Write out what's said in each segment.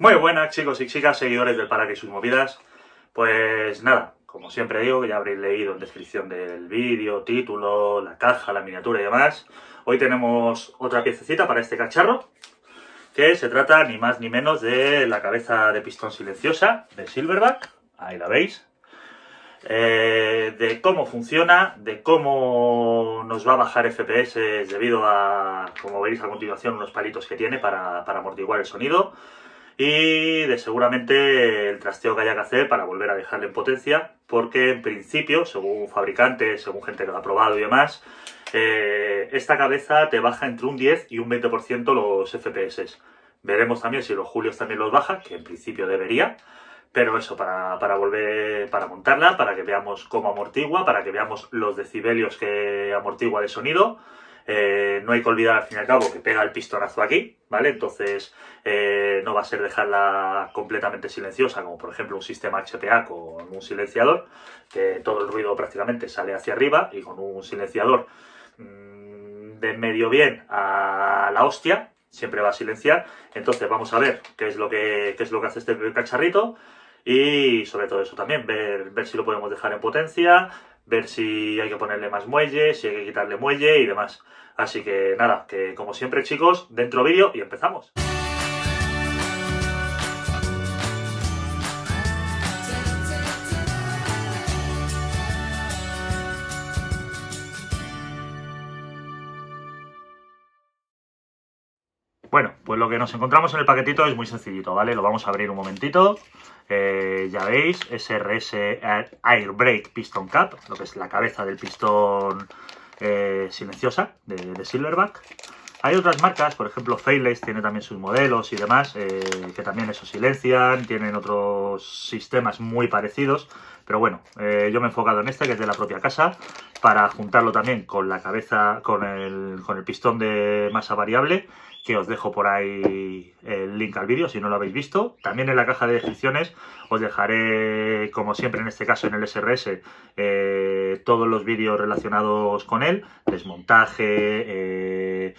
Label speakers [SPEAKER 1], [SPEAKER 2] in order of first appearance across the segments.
[SPEAKER 1] Muy buenas chicos y chicas, seguidores del Para que sus movidas. Pues nada, como siempre digo, ya habréis leído en descripción del vídeo, título, la caja, la miniatura y demás. Hoy tenemos otra piececita para este cacharro, que se trata ni más ni menos de la cabeza de pistón silenciosa de Silverback. Ahí la veis. Eh, de cómo funciona, de cómo nos va a bajar FPS debido a, como veis a continuación, unos palitos que tiene para amortiguar el sonido y de seguramente el trasteo que haya que hacer para volver a dejarle en potencia, porque en principio, según fabricantes, según gente que lo ha probado y demás, eh, esta cabeza te baja entre un 10 y un 20% los FPS. Veremos también si los julios también los baja, que en principio debería, pero eso, para, para volver, para montarla, para que veamos cómo amortigua, para que veamos los decibelios que amortigua de sonido, eh, no hay que olvidar al fin y al cabo que pega el pistonazo aquí, ¿vale? Entonces eh, no va a ser dejarla completamente silenciosa, como por ejemplo un sistema HPA con un silenciador, que todo el ruido prácticamente sale hacia arriba y con un silenciador mm, de medio bien a la hostia, siempre va a silenciar. Entonces vamos a ver qué es lo que, qué es lo que hace este cacharrito. Y sobre todo eso también, ver, si lo podemos dejar en potencia, ver si hay que ponerle más muelle, si hay que quitarle muelle y demás. Así que nada, que como siempre chicos, dentro vídeo y empezamos. Bueno, pues lo que nos encontramos en el paquetito es muy sencillito, ¿vale? Lo vamos a abrir un momentito ya veis, SRS eh, Air Piston Cap, lo que es la cabeza del pistón eh, silenciosa de, Silverback. Hay otras marcas, por ejemplo, Failess, tiene también sus modelos y demás, eh, que también eso silencian, tienen otros sistemas muy parecidos, pero bueno, yo me he enfocado en este que es de la propia casa, para juntarlo también con la cabeza, con el, con el pistón de masa variable, que os dejo por ahí el link al vídeo si no lo habéis visto. También en la caja de descripciones os dejaré, como siempre en este caso en el SRS, eh, todos los vídeos relacionados con él, desmontaje, eh,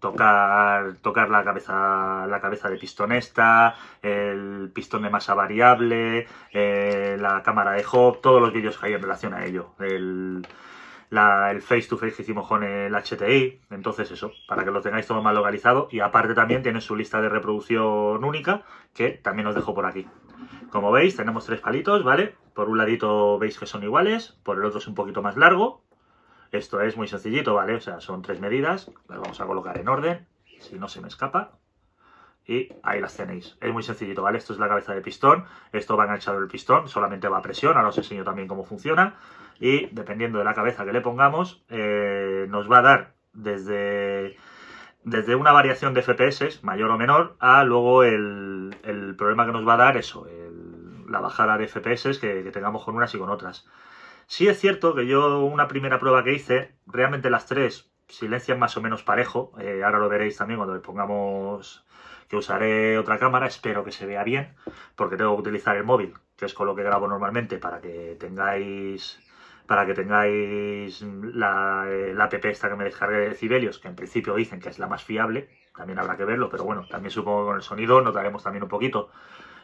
[SPEAKER 1] tocar tocar la cabeza la cabeza de pistón esta el pistón de masa variable eh, la cámara de hop todos los vídeos que hay en relación a ello el, el face to face que hicimos con el HTI entonces eso para que lo tengáis todo más localizado y aparte también tiene su lista de reproducción única que también os dejo por aquí como veis tenemos tres palitos vale por un ladito veis que son iguales por el otro es un poquito más largo esto es muy sencillito, ¿vale? O sea, son tres medidas, las vamos a colocar en orden, si no se me escapa. Y ahí las tenéis. Es muy sencillito, ¿vale? Esto es la cabeza de pistón, esto va enganchado el pistón, solamente va a presión, ahora os enseño también cómo funciona. Y dependiendo de la cabeza que le pongamos, eh, nos va a dar desde desde una variación de FPS, mayor o menor, a luego el, el problema que nos va a dar eso, la bajada de FPS que, tengamos con unas y con otras. Sí es cierto que yo una primera prueba que hice, realmente las tres silencian más o menos parejo. Eh, ahora lo veréis también cuando le pongamos que usaré otra cámara, espero que se vea bien, porque tengo que utilizar el móvil, que es con lo que grabo normalmente, para que tengáis para que tengáis la, eh, app esta que me descargué de Cibelios, que en principio dicen que es la más fiable, también habrá que verlo, pero bueno, también supongo que con el sonido notaremos también un poquito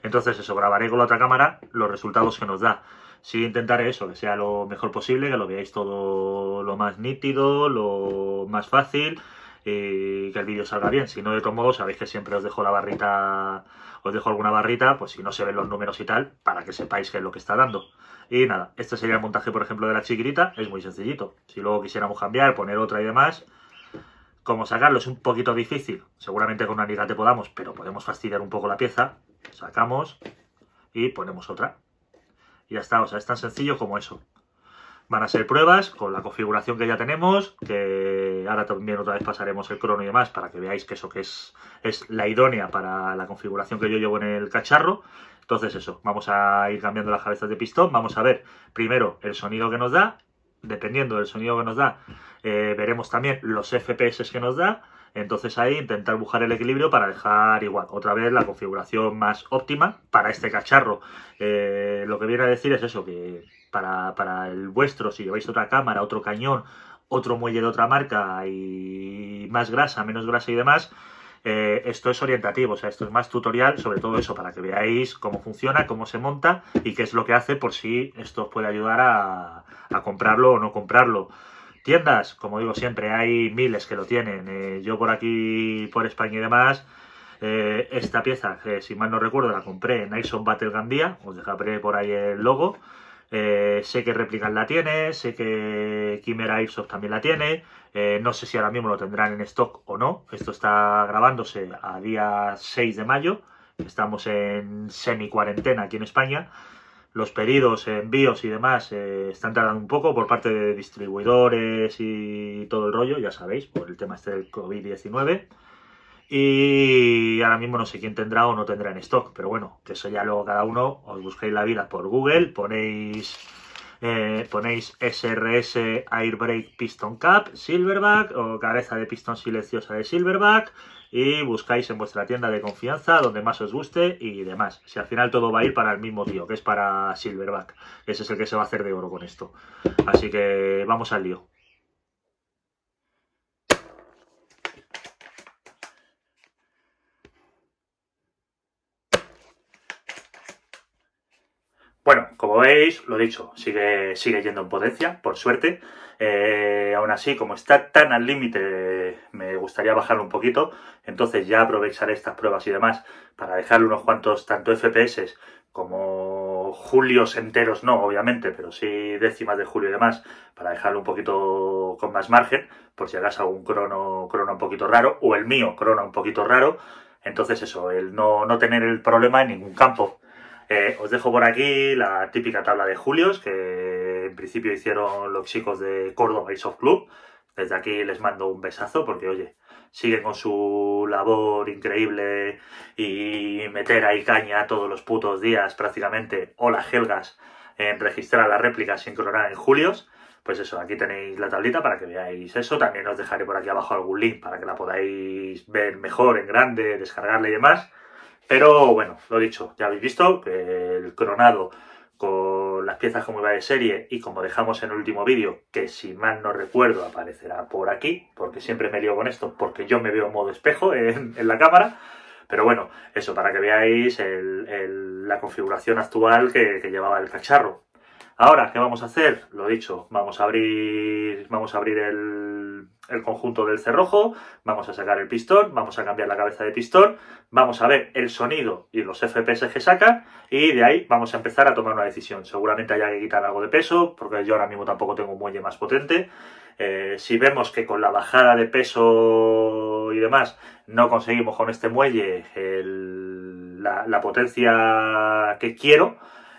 [SPEAKER 1] entonces eso, grabaré con la otra cámara los resultados que nos da. si intentaré eso, que sea lo mejor posible, que lo veáis todo lo más nítido, lo más fácil y que el vídeo salga bien. Si no, de todos modos, sabéis que siempre os dejo la barrita, os dejo alguna barrita, pues si no se ven los números y tal, para que sepáis qué es lo que está dando. Y nada, este sería el montaje, por ejemplo, de la chiquirita, es muy sencillito. Si luego quisiéramos cambiar, poner otra y demás, como sacarlo es un poquito difícil, seguramente con una te podamos, pero podemos fastidiar un poco la pieza. Sacamos y ponemos otra. Y ya está, o sea, es tan sencillo como eso. Van a ser pruebas con la configuración que ya tenemos, que ahora también otra vez pasaremos el crono y demás para que veáis que eso que es, es la idónea para la configuración que yo llevo en el cacharro. Entonces eso, vamos a ir cambiando las cabezas de pistón, vamos a ver primero el sonido que nos da, dependiendo del sonido que nos da, eh, veremos también los FPS que nos da. Entonces ahí intentar buscar el equilibrio para dejar igual otra vez la configuración más óptima para este cacharro. Eh, lo que viene a decir es eso, que para, el vuestro, si lleváis otra cámara, otro cañón, otro muelle de otra marca y más grasa, menos grasa y demás, eh, esto es orientativo, o sea, esto es más tutorial, sobre todo eso, para que veáis cómo funciona, cómo se monta y qué es lo que hace por si esto os puede ayudar a comprarlo o no comprarlo. Tiendas, como digo siempre, hay miles que lo tienen. Eh, yo por aquí, por España y demás, eh, esta pieza, que si mal no recuerdo, la compré en ISON Battle Gandía, os dejaré por ahí el logo. Eh, sé que Replicant la tiene, sé que Quimera Airsoft también la tiene. no sé si ahora mismo lo tendrán en stock o no. Esto está grabándose a día 6 de mayo. Estamos en semi-cuarentena aquí en España los pedidos, envíos y demás eh, están tardando un poco por parte de distribuidores y todo el rollo, ya sabéis, por el tema este del COVID-19. Y ahora mismo no sé quién tendrá o no tendrá en stock, pero bueno, que eso ya luego cada uno os busquéis la vida por Google, ponéis eh, ponéis SRS Airbrake Piston Cap, Silverback o cabeza de pistón silenciosa de Silverback y buscáis en vuestra tienda de confianza donde más os guste y demás. Si al final todo va a ir para el mismo tío, que es para Silverback. Ese es el que se va a hacer de oro con esto. Así que vamos al lío. Bueno, como veis, lo dicho, sigue, sigue yendo en potencia, por suerte. Eh, aún así, como está tan al límite, me gustaría bajarlo un poquito. Entonces ya aprovecharé estas pruebas y demás para dejarle unos cuantos, tanto FPS como julios enteros, no, obviamente, pero sí décimas de julio y demás, para dejarlo un poquito con más margen, por si hagas algún crono, crono un poquito raro, o el mío, crono un poquito raro. Entonces eso, el no, no tener el problema en ningún campo. Eh, os dejo por aquí la típica tabla de Julios que en principio hicieron los chicos de Córdoba y Soft Club. Desde aquí les mando un besazo porque, oye, siguen con su labor increíble y meter ahí caña todos los putos días prácticamente o las helgas en registrar las réplicas clonar en Julios. Pues eso, aquí tenéis la tablita para que veáis eso. También os dejaré por aquí abajo algún link para que la podáis ver mejor en grande, descargarla y demás. Pero bueno, lo dicho, ya habéis visto que el cronado con las piezas como iba de serie y como dejamos en el último vídeo, que si mal no recuerdo aparecerá por aquí, porque siempre me lío con esto, porque yo me veo en modo espejo en, la cámara. Pero bueno, eso, para que veáis la configuración actual que llevaba el cacharro. Ahora, ¿qué vamos a hacer? Lo dicho, vamos a abrir, vamos a abrir el, conjunto del cerrojo, vamos a sacar el pistón, vamos a cambiar la cabeza de pistón, vamos a ver el sonido y los FPS que saca y de ahí vamos a empezar a tomar una decisión. Seguramente haya que quitar algo de peso, porque yo ahora mismo tampoco tengo un muelle más potente. Eh, si vemos que con la bajada de peso y demás no conseguimos con este muelle la potencia que quiero,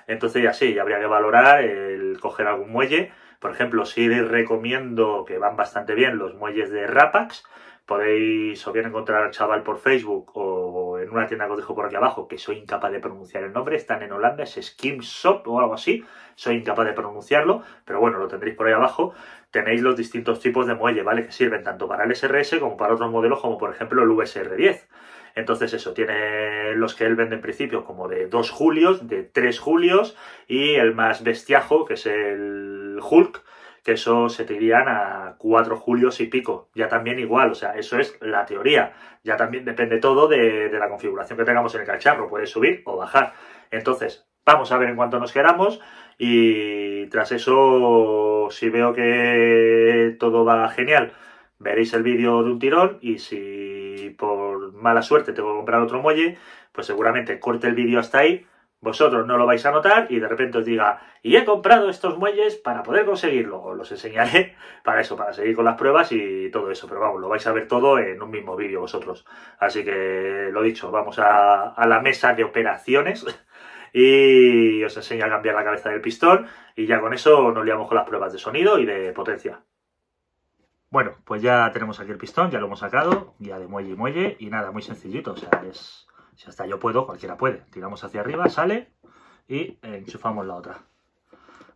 [SPEAKER 1] entonces ya sí, habría que valorar el coger algún muelle. Por ejemplo, sí les recomiendo que van bastante bien los muelles de Rapax. Podéis o bien encontrar al chaval por Facebook o en una tienda que os dejo por aquí abajo, que soy incapaz de pronunciar el nombre. Están en Holanda, es Skim Shop o algo así. Soy incapaz de pronunciarlo, pero bueno, lo tendréis por ahí abajo. Tenéis los distintos tipos de muelle, ¿vale? Que sirven tanto para el SRS como para otros modelos, como por ejemplo el VSR10. Entonces eso, tiene los que él vende en principio como de 2 julios, de 3 julios y el más bestiajo, que es el Hulk, que eso se te irían a 4 julios y pico. Ya también igual, o sea, eso es la teoría. Ya también depende todo de, la configuración que tengamos en el cacharro, puede subir o bajar. Entonces, vamos a ver en cuanto nos quedamos y tras eso, si veo que todo va genial, Veréis el vídeo de un tirón y si por mala suerte tengo que comprar otro muelle, pues seguramente corte el vídeo hasta ahí, vosotros no lo vais a notar y de repente os diga, y he comprado estos muelles para poder conseguirlo. Os los enseñaré para eso, para seguir con las pruebas y todo eso. Pero vamos, lo vais a ver todo en un mismo vídeo vosotros. Así que lo dicho, vamos a, la mesa de operaciones y os enseño a cambiar la cabeza del pistón y ya con eso nos liamos con las pruebas de sonido y de potencia. Bueno, pues ya tenemos aquí el pistón, ya lo hemos sacado, ya de muelle y muelle, y nada, muy sencillito, o sea, es, si hasta yo puedo, cualquiera puede. Tiramos hacia arriba, sale y enchufamos la otra.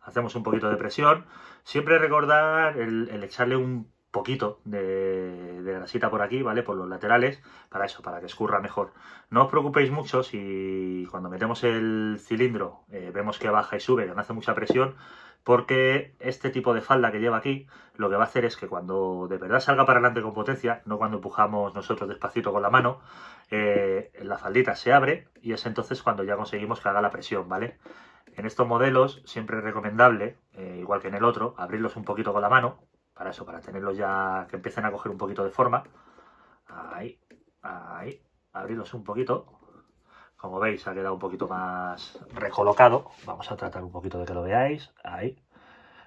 [SPEAKER 1] Hacemos un poquito de presión. Siempre recordar el echarle un poquito de, grasita por aquí, ¿vale? Por los laterales, para eso, para que escurra mejor. No os preocupéis mucho si cuando metemos el cilindro eh, vemos que baja y sube, que no hace mucha presión, porque este tipo de falda que lleva aquí lo que va a hacer es que cuando de verdad salga para adelante con potencia, no cuando empujamos nosotros despacito con la mano, eh, la faldita se abre y es entonces cuando ya conseguimos que haga la presión, ¿vale? En estos modelos siempre es recomendable, eh, igual que en el otro, abrirlos un poquito con la mano, para eso, para tenerlos ya que empiecen a coger un poquito de forma. Ahí, ahí. Abrirlos un poquito. Como veis, ha quedado un poquito más recolocado. Vamos a tratar un poquito de que lo veáis. Ahí.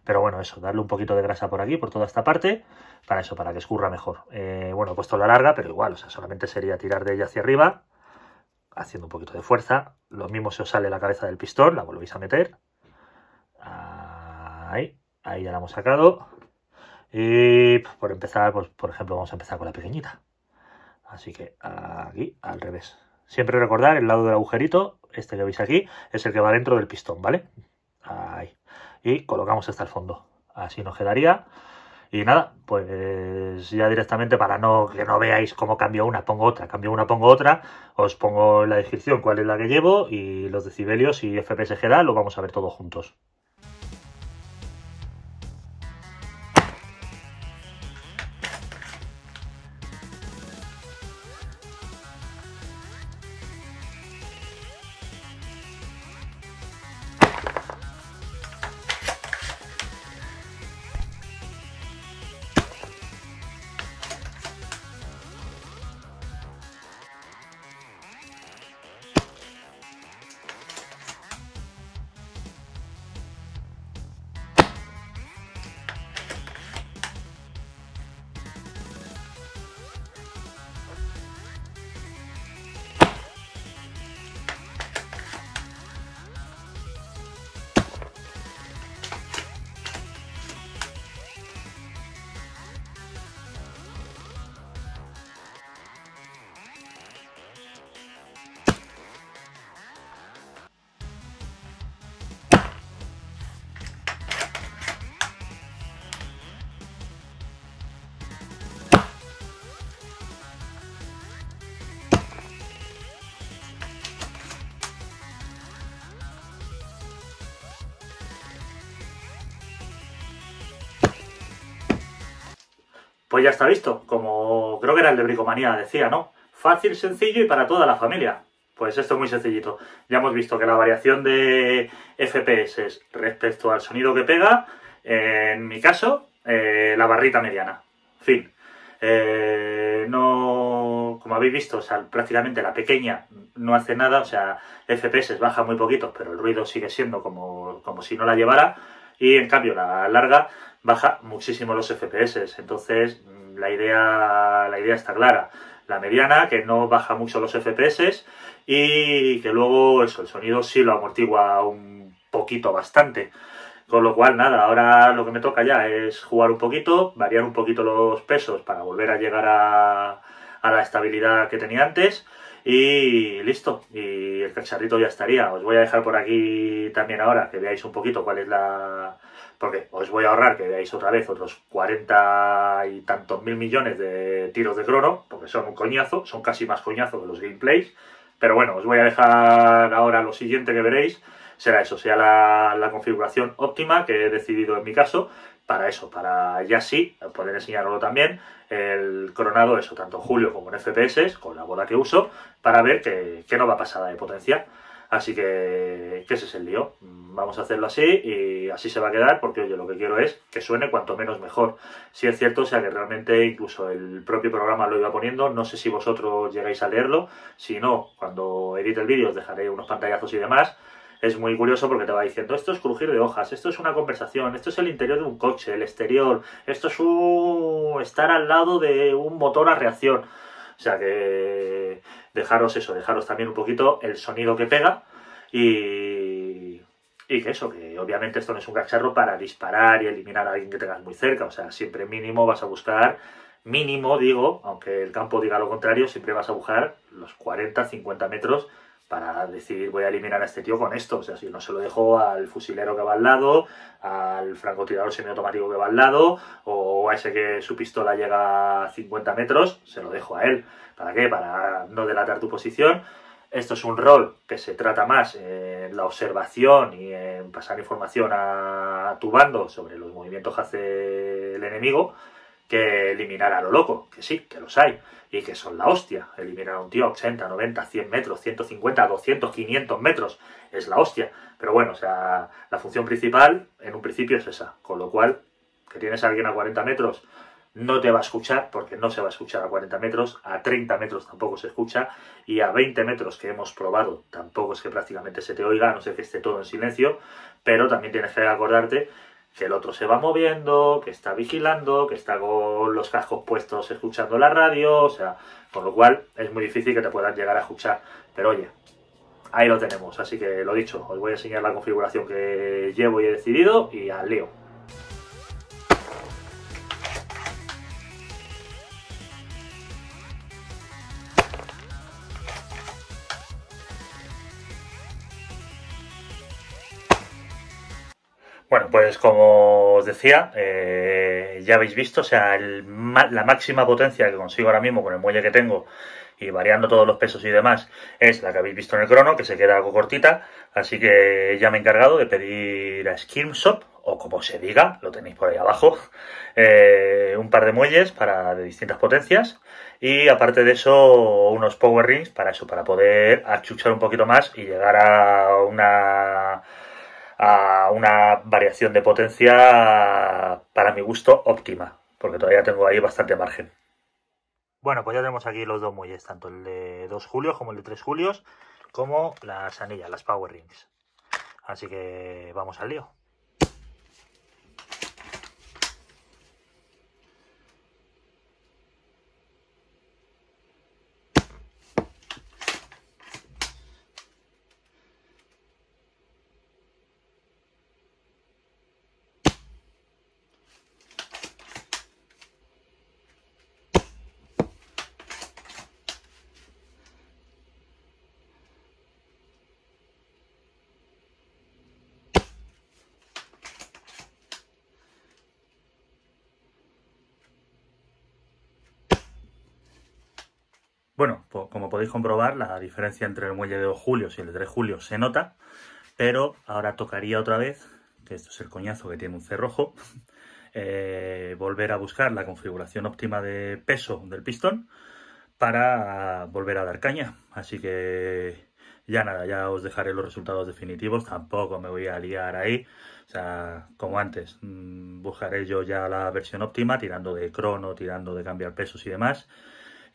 [SPEAKER 1] Pero bueno, eso, darle un poquito de grasa por aquí, por toda esta parte, para eso, para que escurra mejor. Eh, bueno, he puesto la larga, pero igual, o sea, solamente sería tirar de ella hacia arriba, haciendo un poquito de fuerza. Lo mismo se os sale la cabeza del pistón, la volvéis a meter. Ahí, ahí ya la hemos sacado. Y pues, por empezar, pues por ejemplo, vamos a empezar con la pequeñita. Así que aquí, al revés. Siempre recordar, el lado del agujerito, este que veis aquí, es el que va dentro del pistón, ¿vale? Ahí. Y colocamos hasta este el fondo. Así nos quedaría. Y nada, pues ya directamente para no que no veáis cómo cambio una, pongo otra, cambio una, pongo otra, os pongo en la descripción cuál es la que llevo y los decibelios y FPS que da, lo vamos a ver todos juntos. Pues ya está visto, como creo que era el de Bricomanía, decía, ¿no? Fácil, sencillo y para toda la familia. Pues esto es muy sencillito. Ya hemos visto que la variación de FPS es respecto al sonido que pega, en mi caso, eh, la barrita mediana. Fin. Eh, no, como habéis visto, o sea, prácticamente la pequeña no hace nada, o sea, FPS baja muy poquito, pero el ruido sigue siendo como, como si no la llevara, y en cambio la larga baja muchísimo los FPS. Entonces, mm, la idea, la idea está clara. La mediana, que no baja mucho los FPS y que luego el sonido sí lo amortigua un poquito bastante. Con lo cual, nada, ahora lo que me toca ya es jugar un poquito, variar un poquito los pesos para volver a llegar a, a la estabilidad que tenía antes y listo, y el cacharrito ya estaría. Os voy a dejar por aquí también ahora que veáis un poquito cuál es la... Porque os voy a ahorrar que veáis otra vez otros 40 y tantos mil millones de tiros de crono, porque son un coñazo, son casi más coñazo que los gameplays. Pero bueno, os voy a dejar ahora lo siguiente que veréis será eso, sea la, la, configuración óptima que he decidido en mi caso para eso, para ya sí, poder enseñarlo también, el coronado eso, tanto en julio como en FPS, con la bola que uso, para ver que, no va pasada de potencia. Así que, que, ese es el lío. Vamos a hacerlo así y así se va a quedar porque oye, lo que quiero es que suene cuanto menos mejor. Si es cierto, o sea que realmente incluso el propio programa lo iba poniendo. No sé si vosotros llegáis a leerlo. Si no, cuando edite el vídeo os dejaré unos pantallazos y demás es muy curioso porque te va diciendo, esto es crujir de hojas, esto es una conversación, esto es el interior de un coche, el exterior, esto es un... estar al lado de un motor a reacción. O sea que dejaros eso, dejaros también un poquito el sonido que pega y, y que eso, que obviamente esto no es un cacharro para disparar y eliminar a alguien que tengas muy cerca, o sea, siempre mínimo vas a buscar, mínimo digo, aunque el campo diga lo contrario, siempre vas a buscar los 40, 50 metros para decir voy a eliminar a este tío con esto. O sea, si no se lo dejo al fusilero que va al lado, al francotirador semiautomático que va al lado, o a ese que su pistola llega a 50 metros, se lo dejo a él. ¿Para qué? Para no delatar tu posición. Esto es un rol que se trata más en la observación y en pasar información a tu bando sobre los movimientos que hace el enemigo que eliminar a lo loco, que sí, que los hay y que son la hostia. Eliminar a un tío a 80, 90, 100 metros, 150, 200, 500 metros es la hostia. Pero bueno, o sea, la función principal en un principio es esa. Con lo cual, que tienes a alguien a 40 metros, no te va a escuchar, porque no se va a escuchar a 40 metros, a 30 metros tampoco se escucha, y a 20 metros que hemos probado tampoco es que prácticamente se te oiga, no ser que esté todo en silencio, pero también tienes que acordarte que el otro se va moviendo, que está vigilando, que está con los cascos puestos escuchando la radio, o sea, con lo cual es muy difícil que te puedan llegar a escuchar. Pero oye, ahí lo tenemos, así que lo dicho, os voy a enseñar la configuración que llevo y he decidido y al lío. Como os decía, eh, ya habéis visto, o sea, la máxima potencia que consigo ahora mismo con el muelle que tengo y variando todos los pesos y demás es la que habéis visto en el crono, que se queda algo cortita, así que ya me he encargado de pedir a Skimshop, o como se diga, lo tenéis por ahí abajo, eh, un par de muelles para de distintas potencias y aparte de eso unos power rings para eso, para poder achuchar un poquito más y llegar a una a una variación de potencia para mi gusto óptima, porque todavía tengo ahí bastante margen. Bueno, pues ya tenemos aquí los dos muelles, tanto el de 2 julio como el de 3 julios, como las anillas, las power rings. Así que vamos al lío. Bueno, como podéis comprobar, la diferencia entre el muelle de 2 julios y el de 3 julio se nota, pero ahora tocaría otra vez, que esto es el coñazo que tiene un cerrojo, eh, volver a buscar la configuración óptima de peso del pistón para volver a dar caña. Así que ya nada, ya os dejaré los resultados definitivos, tampoco me voy a liar ahí. O sea, como antes, mm, buscaré yo ya la versión óptima, tirando de crono, tirando de cambiar pesos y demás.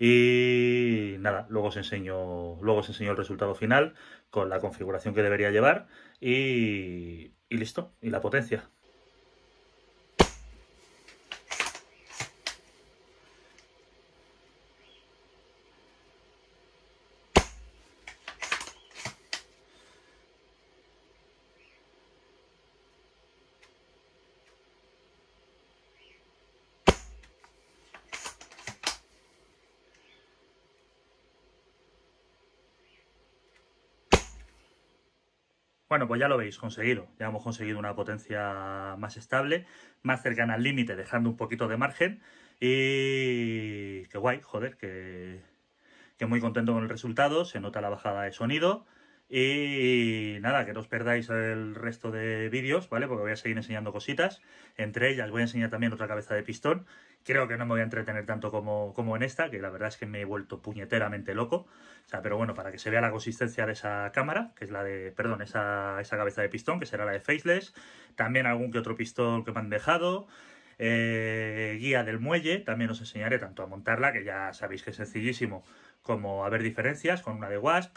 [SPEAKER 1] Y nada, luego os enseño, luego os el resultado final con la configuración que debería llevar y, y listo, y la potencia. Bueno, pues ya lo veis, conseguido. Ya hemos conseguido una potencia más estable, más cercana al límite, dejando un poquito de margen. Y qué guay, joder, que, que muy contento con el resultado. Se nota la bajada de sonido. Y nada, que no os perdáis el resto de vídeos, ¿vale? Porque voy a seguir enseñando cositas. Entre ellas voy a enseñar también otra cabeza de pistón. Creo que no me voy a entretener tanto como, como en esta, que la verdad es que me he vuelto puñeteramente loco. O sea, pero bueno, para que se vea la consistencia de esa cámara, que es la de, perdón, esa, cabeza de pistón, que será la de Faceless. También algún que otro pistón que me han dejado. Eh, guía del muelle, también os enseñaré tanto a montarla, que ya sabéis que es sencillísimo, como a ver diferencias con una de Wasp.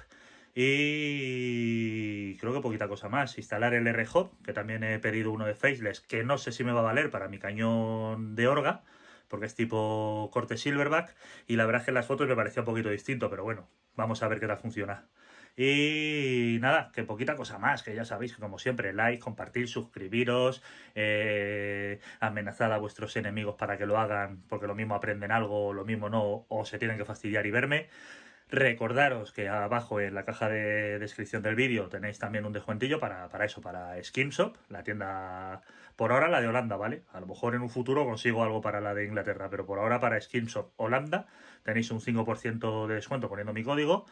[SPEAKER 1] Y creo que poquita cosa más. Instalar el R-Hop, que también he pedido uno de Faceless, que no sé si me va a valer para mi cañón de orga, porque es tipo corte silverback. Y la verdad es que en las fotos me parecía un poquito distinto, pero bueno, vamos a ver qué tal funciona. Y nada, que poquita cosa más, que ya sabéis que como siempre, like, compartir, suscribiros, amenazar eh, amenazad a vuestros enemigos para que lo hagan, porque lo mismo aprenden algo, lo mismo no, o se tienen que fastidiar y verme. Recordaros que abajo en la caja de descripción del vídeo tenéis también un descuentillo para, para eso, para Skimshop, la tienda por ahora la de Holanda, ¿vale? A lo mejor en un futuro consigo algo para la de Inglaterra, pero por ahora para Skimshop Holanda tenéis un 5% de descuento poniendo mi código.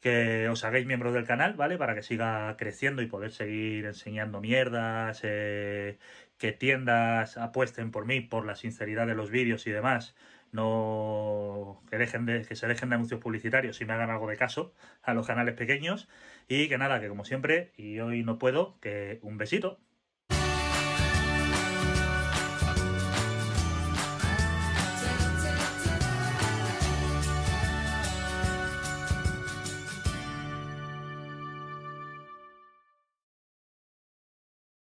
[SPEAKER 1] Que os hagáis miembros del canal, ¿vale? Para que siga creciendo y poder seguir enseñando mierdas, eh, que tiendas apuesten por mí, por la sinceridad de los vídeos y demás no que, dejen de, que se dejen de anuncios publicitarios y me hagan algo de caso a los canales pequeños y que nada, que como siempre, y hoy no puedo, que un besito.